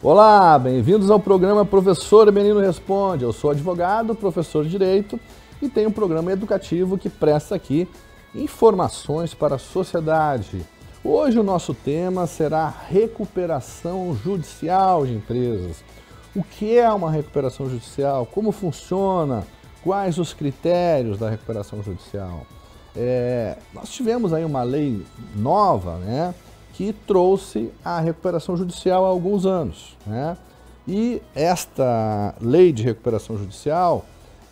Olá, bem-vindos ao programa Professor Menino Responde. Eu sou advogado, professor de Direito e tenho um programa educativo que presta aqui informações para a sociedade. Hoje o nosso tema será recuperação judicial de empresas. O que é uma recuperação judicial? Como funciona? Quais os critérios da recuperação judicial? É, nós tivemos aí uma lei nova, né? que trouxe a recuperação judicial há alguns anos. Né? E esta lei de recuperação judicial,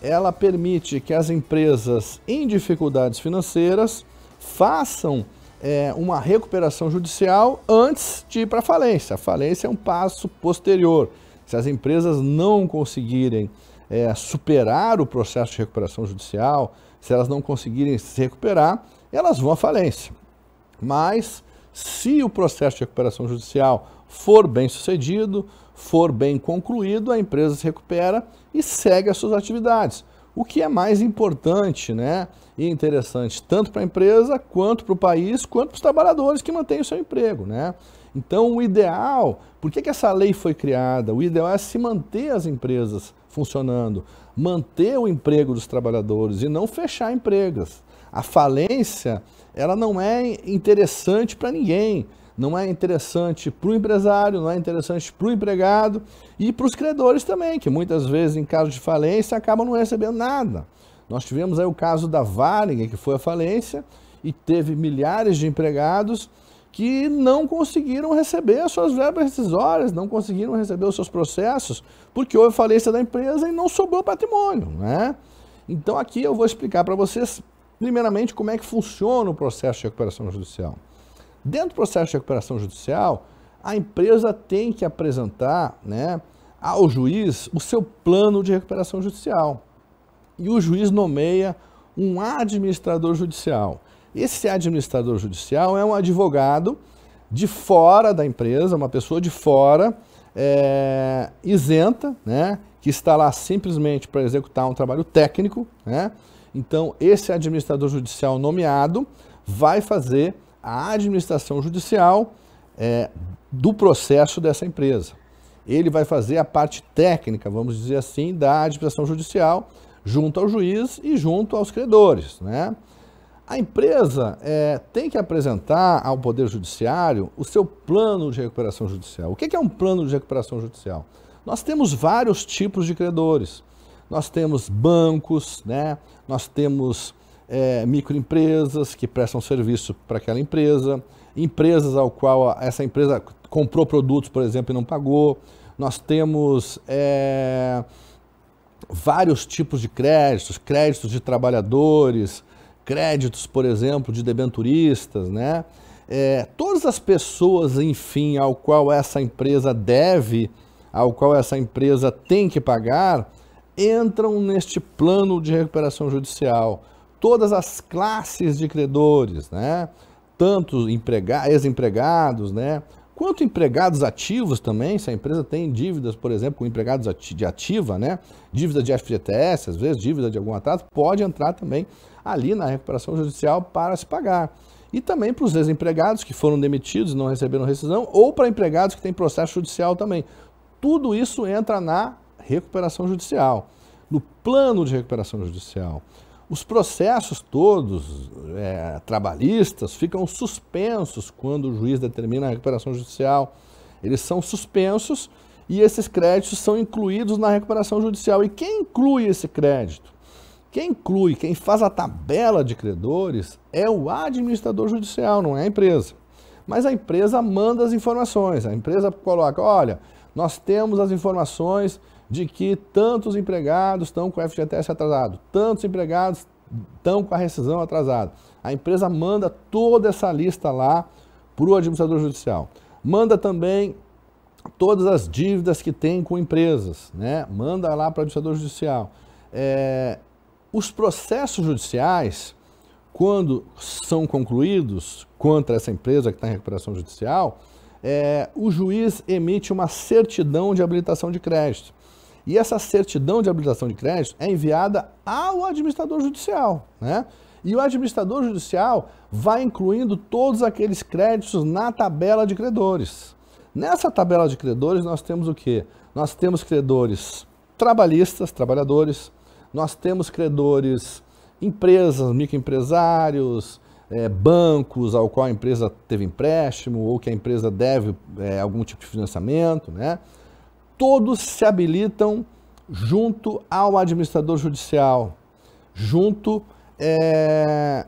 ela permite que as empresas em dificuldades financeiras façam é, uma recuperação judicial antes de ir para a falência. A falência é um passo posterior. Se as empresas não conseguirem é, superar o processo de recuperação judicial, se elas não conseguirem se recuperar, elas vão à falência. Mas se o processo de recuperação judicial for bem sucedido, for bem concluído, a empresa se recupera e segue as suas atividades. O que é mais importante né, e interessante tanto para a empresa, quanto para o país, quanto para os trabalhadores que mantêm o seu emprego. Né? Então, o ideal, por que, que essa lei foi criada? O ideal é se manter as empresas funcionando, manter o emprego dos trabalhadores e não fechar empregas. A falência ela não é interessante para ninguém. Não é interessante para o empresário, não é interessante para o empregado e para os credores também, que muitas vezes, em caso de falência, acabam não recebendo nada. Nós tivemos aí o caso da Varig, que foi a falência, e teve milhares de empregados que não conseguiram receber as suas verbas rescisórias, não conseguiram receber os seus processos, porque houve falência da empresa e não sobrou patrimônio, né? Então aqui eu vou explicar para vocês primeiramente, como é que funciona o processo de recuperação judicial. Dentro do processo de recuperação judicial, a empresa tem que apresentar né, ao juiz o seu plano de recuperação judicial. E o juiz nomeia um administrador judicial. Esse administrador judicial é um advogado de fora da empresa, uma pessoa de fora, é, isenta, né, que está lá simplesmente para executar um trabalho técnico, né, então, esse administrador judicial nomeado vai fazer a administração judicial é, do processo dessa empresa. Ele vai fazer a parte técnica, vamos dizer assim, da administração judicial junto ao juiz e junto aos credores. Né? A empresa é, tem que apresentar ao Poder Judiciário o seu plano de recuperação judicial. O que é um plano de recuperação judicial? Nós temos vários tipos de credores nós temos bancos, né? nós temos é, microempresas que prestam serviço para aquela empresa, empresas ao qual essa empresa comprou produtos, por exemplo, e não pagou. Nós temos é, vários tipos de créditos, créditos de trabalhadores, créditos, por exemplo, de debenturistas, né? É, todas as pessoas, enfim, ao qual essa empresa deve, ao qual essa empresa tem que pagar, entram neste plano de recuperação judicial. Todas as classes de credores, né? tanto ex-empregados, né? quanto empregados ativos também, se a empresa tem dívidas, por exemplo, com empregados de ativa, né? dívida de FGTS, às vezes dívida de algum atraso, pode entrar também ali na recuperação judicial para se pagar. E também para os ex-empregados que foram demitidos e não receberam rescisão, ou para empregados que têm processo judicial também. Tudo isso entra na recuperação judicial, no plano de recuperação judicial. Os processos todos é, trabalhistas ficam suspensos quando o juiz determina a recuperação judicial. Eles são suspensos e esses créditos são incluídos na recuperação judicial. E quem inclui esse crédito? Quem inclui, quem faz a tabela de credores é o administrador judicial, não é a empresa. Mas a empresa manda as informações, a empresa coloca: olha, nós temos as informações de que tantos empregados estão com o FGTS atrasado, tantos empregados estão com a rescisão atrasada. A empresa manda toda essa lista lá para o administrador judicial. Manda também todas as dívidas que tem com empresas, né? Manda lá para o administrador judicial. É, os processos judiciais, quando são concluídos contra essa empresa que está em recuperação judicial, é, o juiz emite uma certidão de habilitação de crédito. E essa certidão de habilitação de crédito é enviada ao administrador judicial, né? E o administrador judicial vai incluindo todos aqueles créditos na tabela de credores. Nessa tabela de credores nós temos o quê? Nós temos credores trabalhistas, trabalhadores, nós temos credores empresas, microempresários, é, bancos ao qual a empresa teve empréstimo ou que a empresa deve é, algum tipo de financiamento, né? todos se habilitam junto ao administrador judicial, junto é,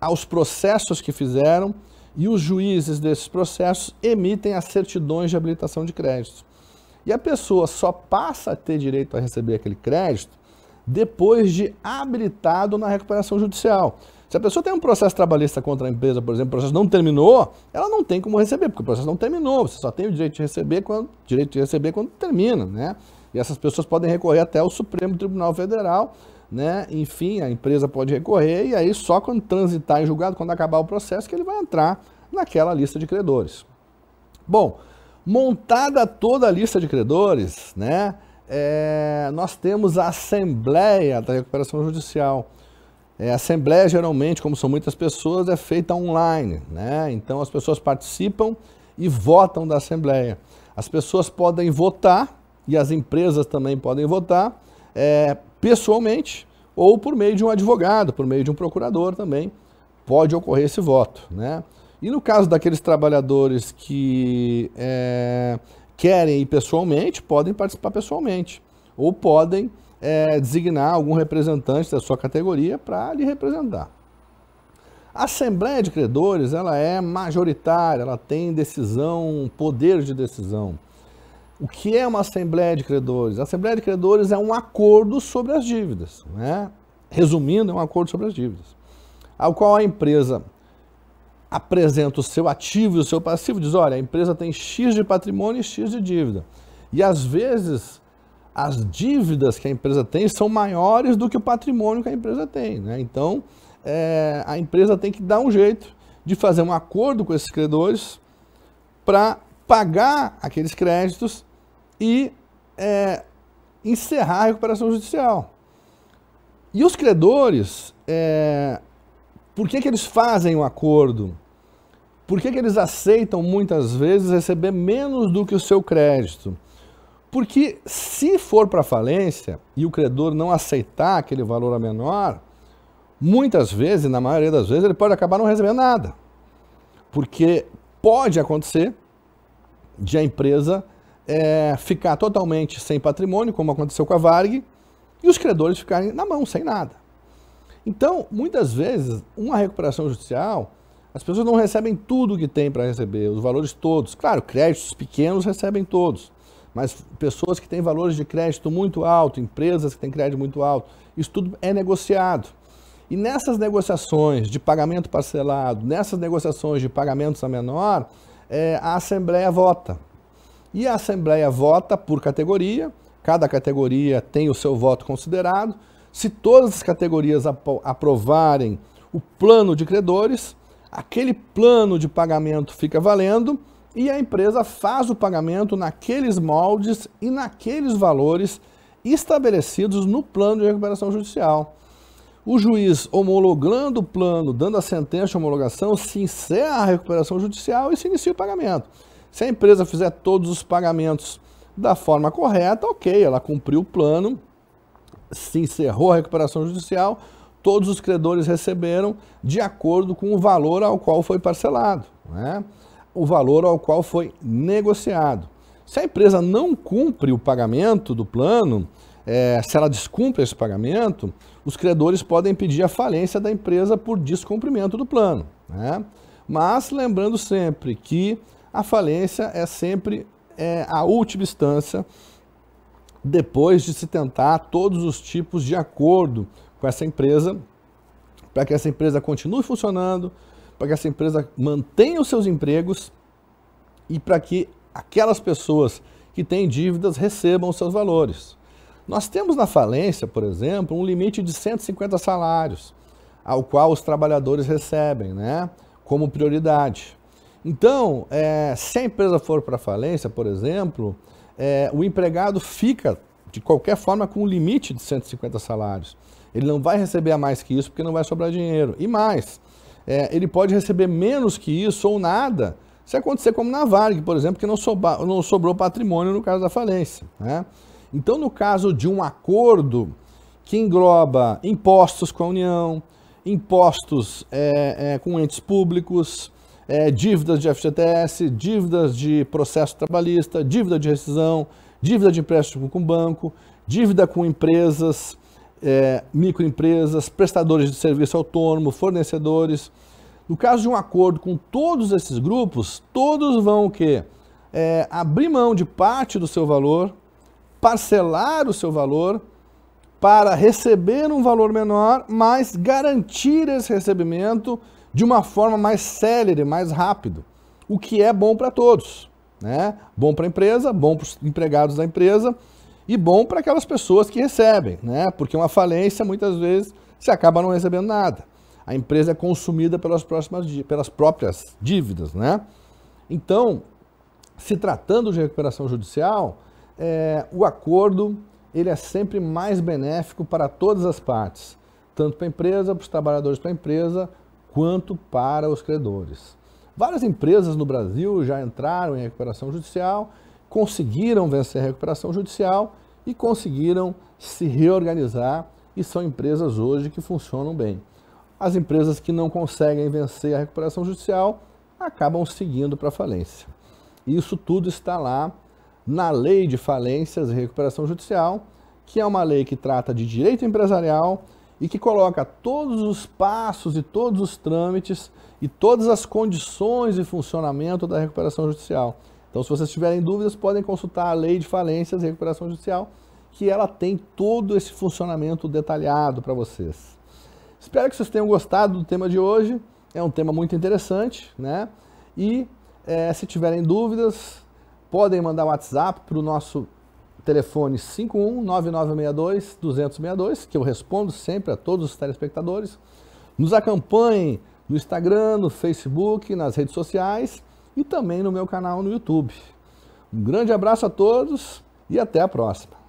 aos processos que fizeram e os juízes desses processos emitem as certidões de habilitação de crédito. E a pessoa só passa a ter direito a receber aquele crédito depois de habilitado na recuperação judicial. Se a pessoa tem um processo trabalhista contra a empresa, por exemplo, o processo não terminou, ela não tem como receber, porque o processo não terminou. Você só tem o direito de receber quando, direito de receber quando termina, né? E essas pessoas podem recorrer até o Supremo Tribunal Federal, né? Enfim, a empresa pode recorrer e aí só quando transitar em julgado, quando acabar o processo, que ele vai entrar naquela lista de credores. Bom, montada toda a lista de credores, né? É, nós temos a Assembleia da Recuperação Judicial. É, a assembleia, geralmente, como são muitas pessoas, é feita online, né? Então as pessoas participam e votam da assembleia. As pessoas podem votar e as empresas também podem votar é, pessoalmente ou por meio de um advogado, por meio de um procurador também pode ocorrer esse voto, né? E no caso daqueles trabalhadores que é, querem ir pessoalmente, podem participar pessoalmente ou podem é, designar algum representante da sua categoria para lhe representar. A Assembleia de Credores ela é majoritária, ela tem decisão, poder de decisão. O que é uma Assembleia de Credores? A Assembleia de Credores é um acordo sobre as dívidas. Né? Resumindo, é um acordo sobre as dívidas, ao qual a empresa apresenta o seu ativo e o seu passivo, diz, olha, a empresa tem X de patrimônio e X de dívida. E às vezes as dívidas que a empresa tem são maiores do que o patrimônio que a empresa tem. Né? Então, é, a empresa tem que dar um jeito de fazer um acordo com esses credores para pagar aqueles créditos e é, encerrar a recuperação judicial. E os credores, é, por que, que eles fazem o um acordo? Por que, que eles aceitam muitas vezes receber menos do que o seu crédito? Porque se for para falência e o credor não aceitar aquele valor a menor, muitas vezes, na maioria das vezes, ele pode acabar não recebendo nada. Porque pode acontecer de a empresa é, ficar totalmente sem patrimônio, como aconteceu com a Varg, e os credores ficarem na mão, sem nada. Então, muitas vezes, uma recuperação judicial, as pessoas não recebem tudo o que tem para receber, os valores todos. Claro, créditos pequenos recebem todos mas pessoas que têm valores de crédito muito alto, empresas que têm crédito muito alto, isso tudo é negociado. E nessas negociações de pagamento parcelado, nessas negociações de pagamentos a menor, é, a Assembleia vota. E a Assembleia vota por categoria, cada categoria tem o seu voto considerado. Se todas as categorias aprovarem o plano de credores, aquele plano de pagamento fica valendo e a empresa faz o pagamento naqueles moldes e naqueles valores estabelecidos no plano de recuperação judicial. O juiz, homologando o plano, dando a sentença de homologação, se encerra a recuperação judicial e se inicia o pagamento. Se a empresa fizer todos os pagamentos da forma correta, ok, ela cumpriu o plano, se encerrou a recuperação judicial, todos os credores receberam de acordo com o valor ao qual foi parcelado. Né? o valor ao qual foi negociado. Se a empresa não cumpre o pagamento do plano, é, se ela descumpre esse pagamento, os credores podem pedir a falência da empresa por descumprimento do plano. Né? Mas lembrando sempre que a falência é sempre é, a última instância depois de se tentar todos os tipos de acordo com essa empresa para que essa empresa continue funcionando, para que essa empresa mantenha os seus empregos e para que aquelas pessoas que têm dívidas recebam os seus valores. Nós temos na falência, por exemplo, um limite de 150 salários, ao qual os trabalhadores recebem, né? Como prioridade. Então, é, se a empresa for para falência, por exemplo, é, o empregado fica, de qualquer forma, com um limite de 150 salários. Ele não vai receber a mais que isso porque não vai sobrar dinheiro. E mais, é, ele pode receber menos que isso ou nada, se acontecer como na Varg, por exemplo, que não, não sobrou patrimônio no caso da falência. Né? Então, no caso de um acordo que engloba impostos com a União, impostos é, é, com entes públicos, é, dívidas de FGTS, dívidas de processo trabalhista, dívida de rescisão, dívida de empréstimo com banco, dívida com empresas, é, microempresas, prestadores de serviço autônomo, fornecedores. No caso de um acordo com todos esses grupos, todos vão o quê? É, abrir mão de parte do seu valor, parcelar o seu valor para receber um valor menor, mas garantir esse recebimento de uma forma mais célere, mais rápido, o que é bom para todos, né? Bom para a empresa, bom para os empregados da empresa e bom para aquelas pessoas que recebem, né? Porque uma falência muitas vezes se acaba não recebendo nada. A empresa é consumida pelas, próximas, pelas próprias dívidas, né? Então, se tratando de recuperação judicial, é, o acordo ele é sempre mais benéfico para todas as partes, tanto para a empresa, para os trabalhadores para a empresa, quanto para os credores. Várias empresas no Brasil já entraram em recuperação judicial conseguiram vencer a recuperação judicial e conseguiram se reorganizar e são empresas hoje que funcionam bem. As empresas que não conseguem vencer a recuperação judicial acabam seguindo para a falência. Isso tudo está lá na Lei de Falências e Recuperação Judicial, que é uma lei que trata de direito empresarial e que coloca todos os passos e todos os trâmites e todas as condições de funcionamento da recuperação judicial. Então, se vocês tiverem dúvidas, podem consultar a Lei de Falências e Recuperação Judicial, que ela tem todo esse funcionamento detalhado para vocês. Espero que vocês tenham gostado do tema de hoje. É um tema muito interessante, né? E é, se tiverem dúvidas, podem mandar WhatsApp para o nosso telefone 519962262, que eu respondo sempre a todos os telespectadores. Nos acompanhem no Instagram, no Facebook, nas redes sociais e também no meu canal no YouTube. Um grande abraço a todos e até a próxima!